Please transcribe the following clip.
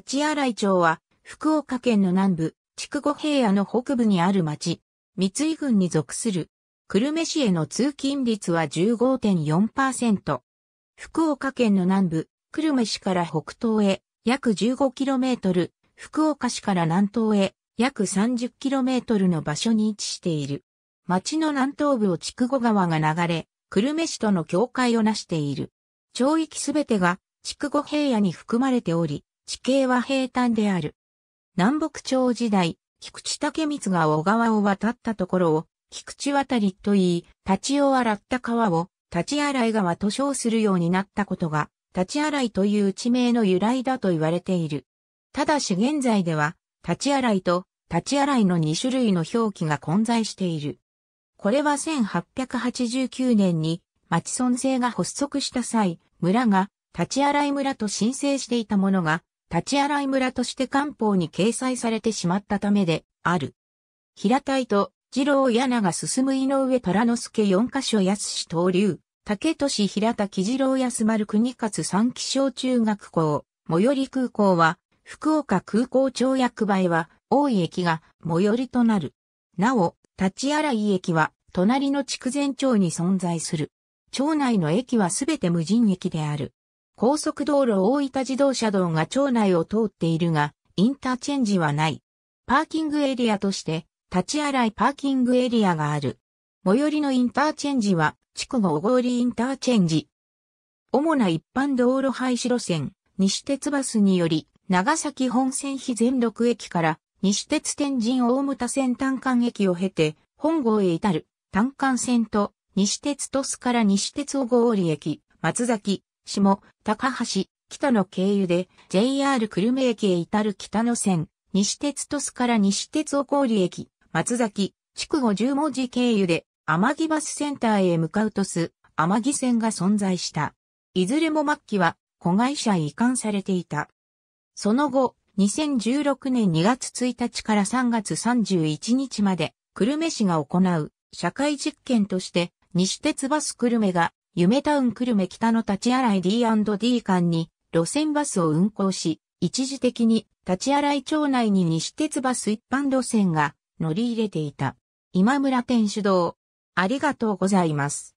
立い町は、福岡県の南部、筑後平野の北部にある町、三井郡に属する。久留米市への通勤率は15.4%。福岡県の南部、久留米市から北東へ約 15km、福岡市から南東へ約 30km の場所に位置している。町の南東部を筑後川が流れ、久留米市との境界をなしている。町域すべてが筑後平野に含まれており、地形は平坦である。南北朝時代、菊池武光が小川を渡ったところを、菊池渡りと言い、立ちを洗った川を、立ち洗い川と称するようになったことが、立ち洗いという地名の由来だと言われている。ただし現在では、立ち洗いと立ち洗いの2種類の表記が混在している。これは1889年に町村制が発足した際、村が立ち洗い村と申請していたものが立ち洗い村として官報に掲載されてしまったためである。平たいと、二郎柳進む井上虎之助四箇所安市東流、竹市平田木次郎安丸国勝三気象中学校、最寄り空港は、福岡空港町役場へは、大井駅が最寄りとなる。なお、立ち洗い駅は、隣の筑前町に存在する。町内の駅はすべて無人駅である。高速道路大分自動車道が町内を通っているが、インターチェンジはない。パーキングエリアとして、立ち洗いパーキングエリアがある。最寄りのインターチェンジは、筑後小郡インターチェンジ。主な一般道路廃止路線、西鉄バスにより、長崎本線非全6駅から、西鉄天神大牟田線単管駅を経て、本郷へ至る、単管線と、西鉄鳥栖から西鉄小郡駅、松崎、下、高橋、北の経由で JR 久留米駅へ至る北野線、西鉄鳥栖から西鉄お郡駅、松崎、筑後十文字経由で天城バスセンターへ向かう鳥栖、天城線が存在した。いずれも末期は子会社に移管されていた。その後、2016年2月1日から3月31日まで、久留米市が行う社会実験として、西鉄バス久留米が夢タウン久留米北の立ち洗い D&D 間に路線バスを運行し、一時的に立ち洗い町内に西鉄バス一般路線が乗り入れていた。今村天主堂。ありがとうございます。